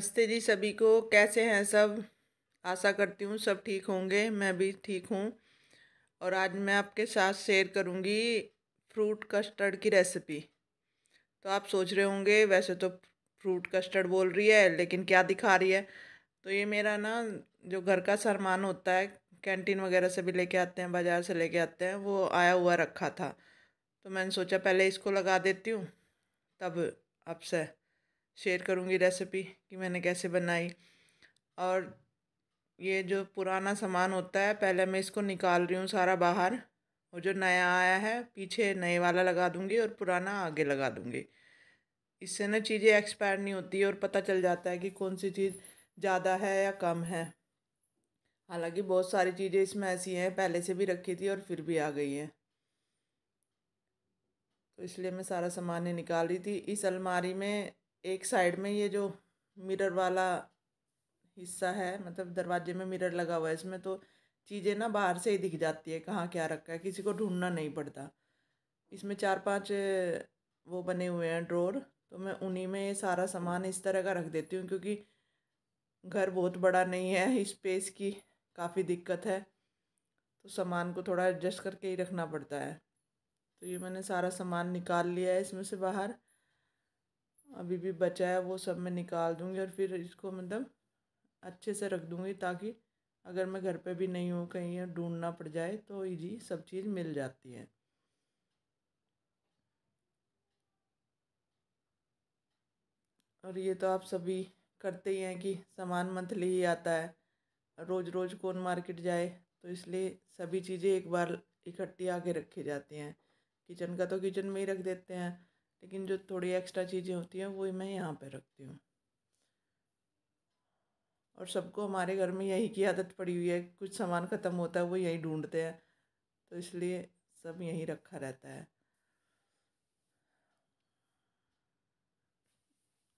नमस्ते जी सभी को कैसे हैं सब आशा करती हूँ सब ठीक होंगे मैं भी ठीक हूँ और आज मैं आपके साथ शेयर करूँगी फ्रूट कस्टर्ड की रेसिपी तो आप सोच रहे होंगे वैसे तो फ्रूट कस्टर्ड बोल रही है लेकिन क्या दिखा रही है तो ये मेरा ना जो घर का सामान होता है कैंटीन वगैरह से भी लेके आते हैं बाज़ार से लेके आते हैं वो आया हुआ रखा था तो मैंने सोचा पहले इसको लगा देती हूँ तब आपसे शेयर करूँगी रेसिपी कि मैंने कैसे बनाई और ये जो पुराना सामान होता है पहले मैं इसको निकाल रही हूँ सारा बाहर और जो नया आया है पीछे नए वाला लगा दूँगी और पुराना आगे लगा दूँगी इससे ना चीज़ें एक्सपायर नहीं होती और पता चल जाता है कि कौन सी चीज़ ज़्यादा है या कम है हालांकि बहुत सारी चीज़ें इसमें ऐसी हैं पहले से भी रखी थी और फिर भी आ गई हैं तो इसलिए मैं सारा सामान निकाल रही थी इस अलमारी में एक साइड में ये जो मिरर वाला हिस्सा है मतलब दरवाजे में मिरर लगा हुआ है इसमें तो चीज़ें ना बाहर से ही दिख जाती है कहाँ क्या रखा है किसी को ढूंढना नहीं पड़ता इसमें चार पांच वो बने हुए हैं ड्रोर तो मैं उन्हीं में ये सारा सामान इस तरह का रख देती हूँ क्योंकि घर बहुत बड़ा नहीं है इस्पेस की काफ़ी दिक्कत है तो सामान को थोड़ा एडजस्ट करके ही रखना पड़ता है तो ये मैंने सारा सामान निकाल लिया है इसमें से बाहर अभी भी बचा है वो सब मैं निकाल दूँगी और फिर इसको मतलब अच्छे से रख दूँगी ताकि अगर मैं घर पे भी नहीं हूँ कहीं ढूंढना पड़ जाए तो इजी सब चीज़ मिल जाती है और ये तो आप सभी करते ही हैं कि सामान मंथली ही आता है रोज़ रोज़ कौन मार्केट जाए तो इसलिए सभी चीज़ें एक बार इकट्ठी आके रखी जाती हैं किचन का तो किचन में ही रख देते हैं लेकिन जो थोड़ी एक्स्ट्रा चीज़ें होती हैं वो मैं यहाँ पे रखती हूँ और सबको हमारे घर में यही की आदत पड़ी हुई है कुछ सामान ख़त्म होता है वो यहीं ढूंढते हैं तो इसलिए सब यहीं रखा रहता है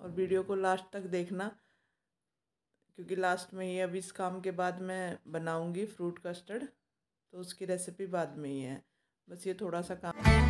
और वीडियो को लास्ट तक देखना क्योंकि लास्ट में ही अभी इस काम के बाद मैं बनाऊंगी फ्रूट कस्टर्ड तो उसकी रेसिपी बाद में ही है बस ये थोड़ा सा काम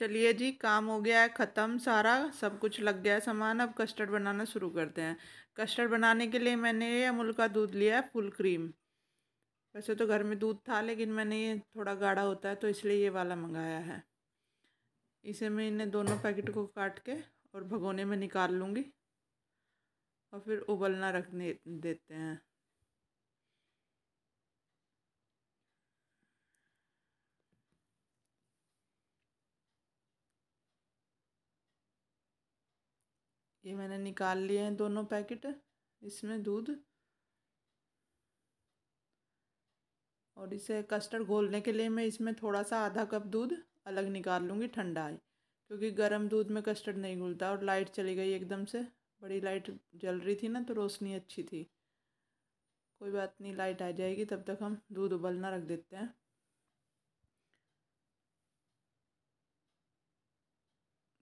चलिए जी काम हो गया है ख़त्म सारा सब कुछ लग गया है सामान अब कस्टर्ड बनाना शुरू करते हैं कस्टर्ड बनाने के लिए मैंने ये अमूल का दूध लिया है फुल क्रीम वैसे तो घर में दूध था लेकिन मैंने ये थोड़ा गाढ़ा होता है तो इसलिए ये वाला मंगाया है इसे मैं इन्हें दोनों पैकेट को काट के और भगोने में निकाल लूँगी और फिर उबलना रखने देते हैं ये मैंने निकाल लिए हैं दोनों पैकेट इसमें दूध और इसे कस्टर्ड घोलने के लिए मैं इसमें थोड़ा सा आधा कप दूध अलग निकाल लूँगी ठंडा है क्योंकि गर्म दूध में कस्टर्ड नहीं घुलता और लाइट चली गई एकदम से बड़ी लाइट जल रही थी ना तो रोशनी अच्छी थी कोई बात नहीं लाइट आ जाएगी तब तक हम दूध उबलना रख देते हैं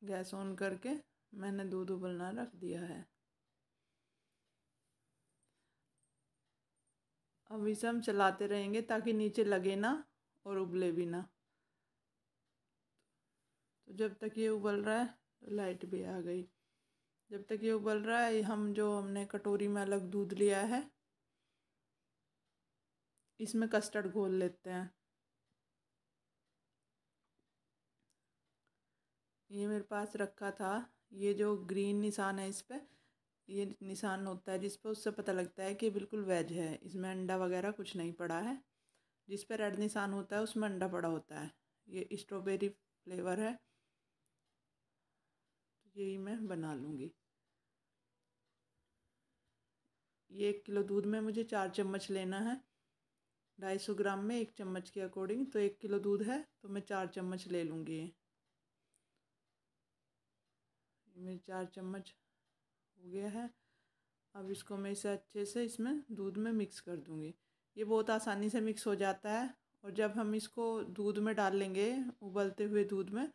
गैस ऑन करके मैंने दूध उबलना रख दिया है अब इसे हम चलाते रहेंगे ताकि नीचे लगे ना और उबले भी ना तो जब तक ये उबल रहा है तो लाइट भी आ गई जब तक ये उबल रहा है हम जो हमने कटोरी में अलग दूध लिया है इसमें कस्टर्ड घोल लेते हैं ये मेरे पास रखा था ये जो ग्रीन निशान है इस पर ये निशान होता है जिस पर उससे पता लगता है कि बिल्कुल वेज है इसमें अंडा वगैरह कुछ नहीं पड़ा है जिस पर रेड निशान होता है उसमें अंडा पड़ा होता है ये स्ट्रॉबेरी फ्लेवर है तो यही मैं बना लूँगी ये एक किलो दूध में मुझे चार चम्मच लेना है ढाई सौ ग्राम में एक चम्मच के अकॉर्डिंग तो एक किलो दूध है तो मैं चार चम्मच ले लूँगी मेरी चार चम्मच हो गया है अब इसको मैं इसे अच्छे से इसमें दूध में मिक्स कर दूँगी ये बहुत आसानी से मिक्स हो जाता है और जब हम इसको दूध में डाल लेंगे उबलते हुए दूध में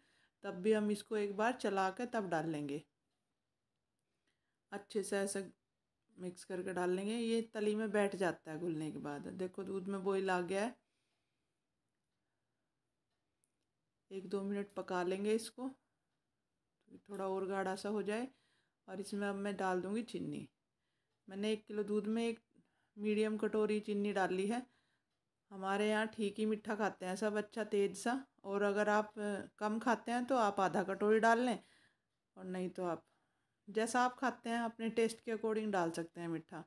तब भी हम इसको एक बार चला कर तब डाल लेंगे अच्छे से ऐसा मिक्स करके डाल लेंगे ये तली में बैठ जाता है घुलने के बाद देखो दूध में बॉईल आ गया है एक दो मिनट पका लेंगे इसको थोड़ा और गाढ़ा सा हो जाए और इसमें अब मैं डाल दूँगी चीनी मैंने एक किलो दूध में एक मीडियम कटोरी चीनी डाल ली है हमारे यहाँ ठीक ही मीठा खाते हैं सब अच्छा तेज सा और अगर आप कम खाते हैं तो आप आधा कटोरी डाल लें और नहीं तो आप जैसा आप खाते हैं अपने टेस्ट के अकॉर्डिंग डाल सकते हैं मीठा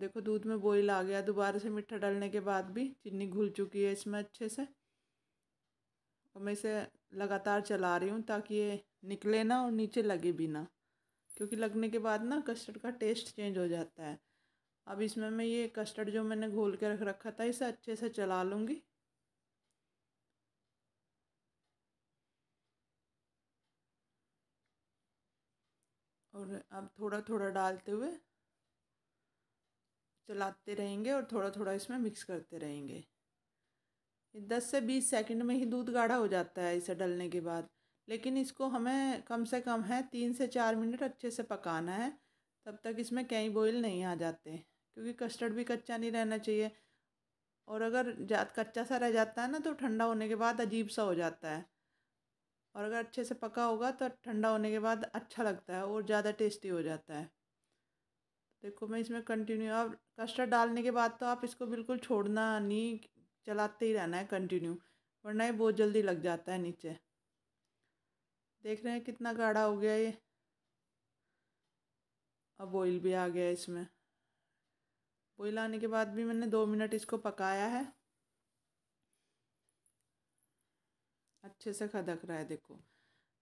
देखो दूध में बॉईल आ गया दोबारा से मीठा डालने के बाद भी चीनी घुल चुकी है इसमें अच्छे से और मैं इसे लगातार चला रही हूँ ताकि ये निकले ना और नीचे लगे भी ना क्योंकि लगने के बाद ना कस्टर्ड का टेस्ट चेंज हो जाता है अब इसमें मैं ये कस्टर्ड जो मैंने घोल के रख रखा था इसे अच्छे से चला लूँगी और अब थोड़ा थोड़ा डालते हुए चलाते रहेंगे और थोड़ा थोड़ा इसमें मिक्स करते रहेंगे दस से बीस सेकंड में ही दूध गाढ़ा हो जाता है इसे डलने के बाद लेकिन इसको हमें कम से कम है तीन से चार मिनट अच्छे से पकाना है तब तक इसमें कहीं बॉयल नहीं आ जाते क्योंकि कस्टर्ड भी कच्चा नहीं रहना चाहिए और अगर जा कच्चा सा रह जाता है ना तो ठंडा होने के बाद अजीब सा हो जाता है और अगर अच्छे से पका होगा तो ठंडा होने के बाद अच्छा लगता है और ज़्यादा टेस्टी हो जाता है देखो मैं इसमें कंटिन्यू अब कस्टर्ड डालने के बाद तो आप इसको बिल्कुल छोड़ना नहीं चलाते ही रहना है कंटिन्यू वरना ये बहुत जल्दी लग जाता है नीचे देख रहे हैं कितना गाढ़ा हो गया ये अब ऑयल भी आ गया इसमें ऑयल आने के बाद भी मैंने दो मिनट इसको पकाया है अच्छे से खदक रहा है देखो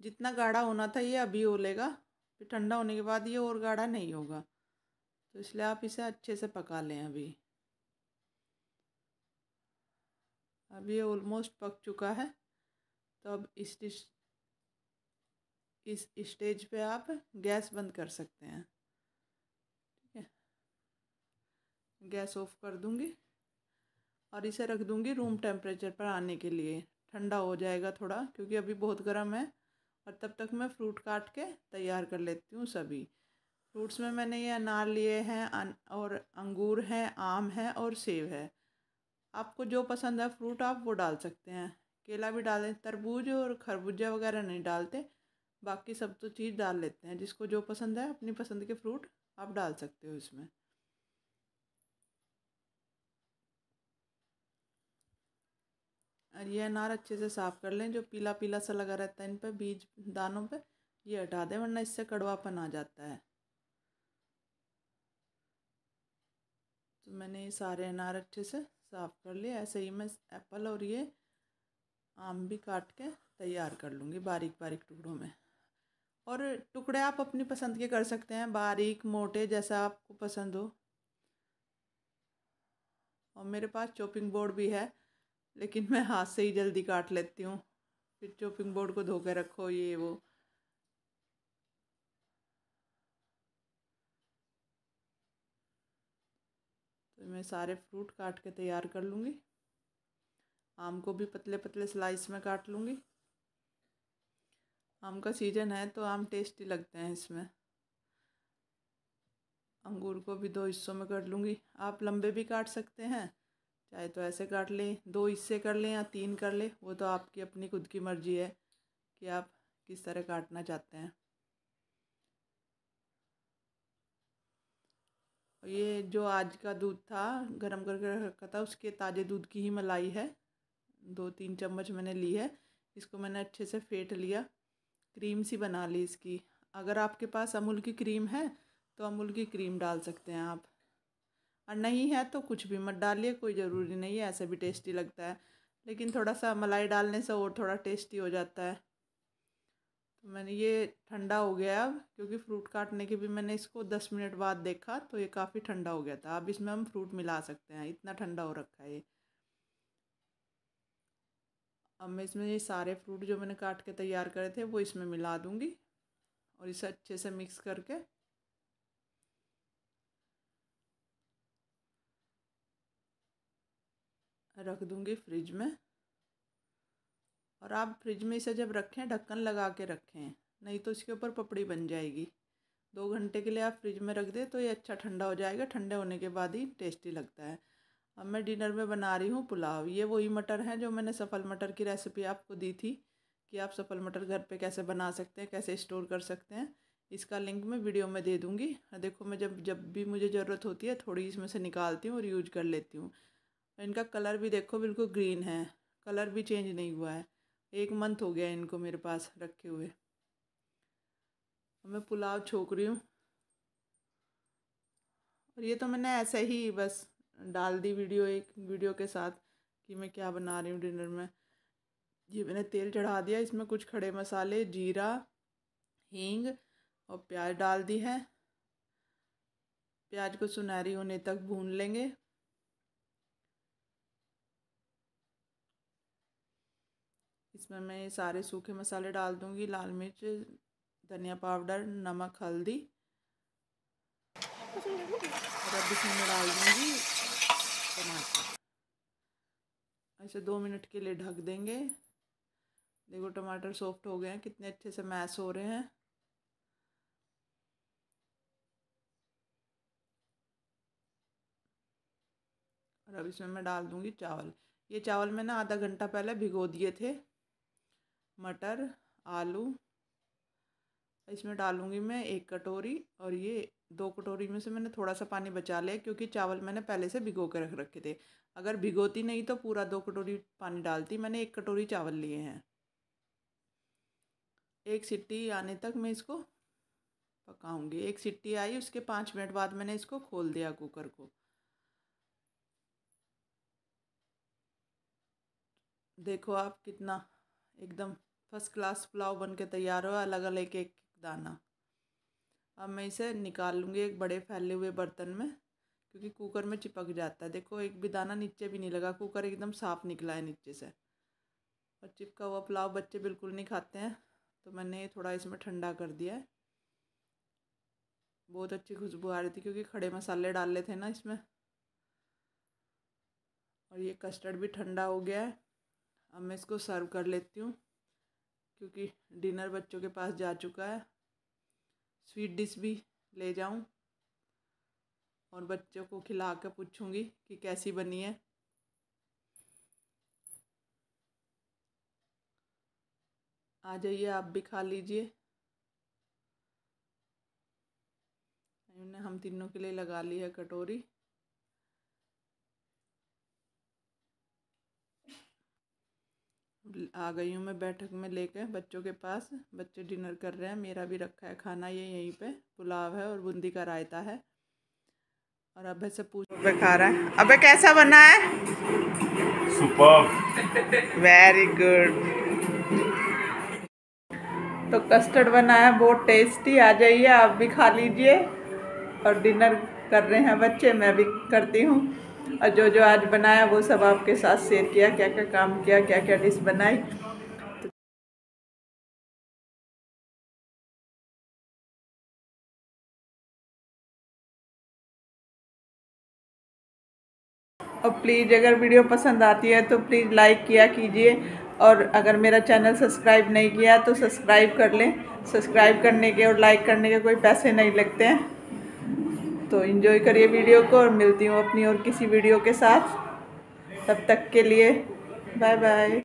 जितना गाढ़ा होना था ये अभी ओलेगा फिर ठंडा होने के बाद ये और गाढ़ा नहीं होगा तो इसलिए आप इसे अच्छे से पका लें अभी अभी ये ऑलमोस्ट पक चुका है तो अब इस डिश इस स्टेज पे आप गैस बंद कर सकते हैं ठीक है गैस ऑफ कर दूँगी और इसे रख दूँगी रूम टेम्परेचर पर आने के लिए ठंडा हो जाएगा थोड़ा क्योंकि अभी बहुत गर्म है और तब तक मैं फ्रूट काट के तैयार कर लेती हूँ सभी फ्रूट्स में मैंने ये अनार लिए हैं और अंगूर हैं आम है और सेब है आपको जो पसंद है फ्रूट आप वो डाल सकते हैं केला भी डालें तरबूज और खरबूजा वगैरह नहीं डालते बाकी सब तो चीज़ डाल लेते हैं जिसको जो पसंद है अपनी पसंद के फ्रूट आप डाल सकते हो इसमें और ये अनार अच्छे से साफ़ कर लें जो पीला पीला सा लगा रहता है इन पर बीज दानों पर ये हटा दें वरना इससे कड़वापन आ जाता है तो मैंने ये सारे अनार अच्छे से साफ़ कर लिए ऐसे ही मैं एप्पल और ये आम भी काट के तैयार कर लूँगी बारीक बारीक टुकड़ों में और टुकड़े आप अपनी पसंद के कर सकते हैं बारीक मोटे जैसा आपको पसंद हो और मेरे पास चॉपिंग बोर्ड भी है लेकिन मैं हाथ से ही जल्दी काट लेती हूँ फिर चॉपिंग बोर्ड को धो के रखो ये वो तो मैं सारे फ्रूट काट के तैयार कर लूँगी आम को भी पतले पतले स्लाइस में काट लूँगी आम का सीज़न है तो आम टेस्टी लगते हैं इसमें अंगूर को भी दो हिस्सों में कर लूँगी आप लंबे भी काट सकते हैं चाहे तो ऐसे काट लें दो हिस्से कर लें या तीन कर लें वो तो आपकी अपनी खुद की मर्ज़ी है कि आप किस तरह काटना चाहते हैं ये जो आज का दूध था गरम करके रखा था उसके ताज़े दूध की ही मलाई है दो तीन चम्मच मैंने ली है इसको मैंने अच्छे से फेंट लिया क्रीम सी बना ली इसकी अगर आपके पास अमूल की क्रीम है तो अमूल की क्रीम डाल सकते हैं आप और नहीं है तो कुछ भी मत डालिए कोई ज़रूरी नहीं है ऐसे भी टेस्टी लगता है लेकिन थोड़ा सा मलाई डालने से और थोड़ा टेस्टी हो जाता है तो मैंने ये ठंडा हो गया अब क्योंकि फ्रूट काटने के भी मैंने इसको दस मिनट बाद देखा तो ये काफ़ी ठंडा हो गया था अब इसमें हम फ्रूट मिला सकते हैं इतना ठंडा हो रखा है ये अब मैं इसमें ये सारे फ्रूट जो मैंने काट के तैयार करे थे वो इसमें मिला दूँगी और इसे अच्छे से मिक्स करके रख दूँगी फ्रिज में और आप फ्रिज में इसे जब रखें ढक्कन लगा के रखें नहीं तो इसके ऊपर पपड़ी बन जाएगी दो घंटे के लिए आप फ्रिज में रख दें तो ये अच्छा ठंडा हो जाएगा ठंडे होने के बाद ही टेस्टी लगता है अब मैं डिनर में बना रही हूँ पुलाव ये वही मटर हैं जो मैंने सफल मटर की रेसिपी आपको दी थी कि आप सफल मटर घर पे कैसे बना सकते हैं कैसे स्टोर कर सकते हैं इसका लिंक मैं वीडियो में दे दूँगी देखो मैं जब जब भी मुझे ज़रूरत होती है थोड़ी इसमें से निकालती हूँ और यूज कर लेती हूँ इनका कलर भी देखो बिल्कुल ग्रीन है कलर भी चेंज नहीं हुआ है एक मंथ हो गया इनको मेरे पास रखे हुए मैं पुलाव छोक रही हूँ और ये तो मैंने ऐसे ही बस डाल दी वीडियो एक वीडियो के साथ कि मैं क्या बना रही हूँ डिनर में ये मैंने तेल चढ़ा दिया इसमें कुछ खड़े मसाले जीरा हींग और प्याज डाल दी है प्याज को सुनहरी होने तक भून लेंगे इसमें मैं ये सारे सूखे मसाले डाल दूंगी लाल मिर्च धनिया पाउडर नमक हल्दी और अब इसमें डाल दूंगी इसे दो मिनट के लिए ढक देंगे देखो टमाटर सॉफ्ट हो गए हैं कितने अच्छे से मैश हो रहे हैं और अब इसमें मैं डाल दूंगी चावल ये चावल मैंने आधा घंटा पहले भिगो दिए थे मटर आलू इसमें डालूंगी मैं एक कटोरी और ये दो कटोरी में से मैंने थोड़ा सा पानी बचा लिया क्योंकि चावल मैंने पहले से भिगो के रख रखे थे अगर भिगोती नहीं तो पूरा दो कटोरी पानी डालती मैंने एक कटोरी चावल लिए हैं एक सिट्टी आने तक मैं इसको पकाऊंगी एक सिट्टी आई उसके पाँच मिनट बाद मैंने इसको खोल दिया कुकर को देखो आप कितना एकदम फर्स्ट क्लास पुलाव बन के तैयार हो अलग अलग एक एक दाना अब मैं इसे निकाल लूँगी एक बड़े फैले हुए बर्तन में क्योंकि कुकर में चिपक जाता है देखो एक भी दाना नीचे भी नहीं लगा कुकर एकदम साफ़ निकला है नीचे से और चिपका हुआ पुलाव बच्चे बिल्कुल नहीं खाते हैं तो मैंने थोड़ा इसमें ठंडा कर दिया है बहुत अच्छी खुशबू आ रही थी क्योंकि खड़े मसाले डाले थे ना इसमें और ये कस्टर्ड भी ठंडा हो गया है अब मैं इसको सर्व कर लेती हूँ क्योंकि डिनर बच्चों के पास जा चुका है स्वीट डिश भी ले जाऊं और बच्चों को खिला कर पूछूँगी कि कैसी बनी है आ जाइए आप भी खा लीजिए हमने हम तीनों के लिए लगा ली है कटोरी आ गई हूँ मैं बैठक में लेके बच्चों के पास बच्चे डिनर कर रहे हैं मेरा भी रखा है खाना ये यहीं पे पुलाव है और बूंदी का रायता है और अब से पूछ अबे खा रहा है अबे कैसा बना है सुपर वेरी गुड तो कस्टर्ड बना है बहुत टेस्टी आ जाइए आप भी खा लीजिए और डिनर कर रहे हैं बच्चे मैं भी करती हूँ और जो जो आज बनाया वो सब आपके साथ शेयर किया क्या क्या काम किया क्या क्या डिश बनाई और प्लीज़ अगर वीडियो पसंद आती है तो प्लीज़ लाइक किया कीजिए और अगर मेरा चैनल सब्सक्राइब नहीं किया तो सब्सक्राइब कर लें सब्सक्राइब करने के और लाइक करने के कोई पैसे नहीं लगते हैं तो इन्जॉय करिए वीडियो को और मिलती हूँ अपनी और किसी वीडियो के साथ तब तक के लिए बाय बाय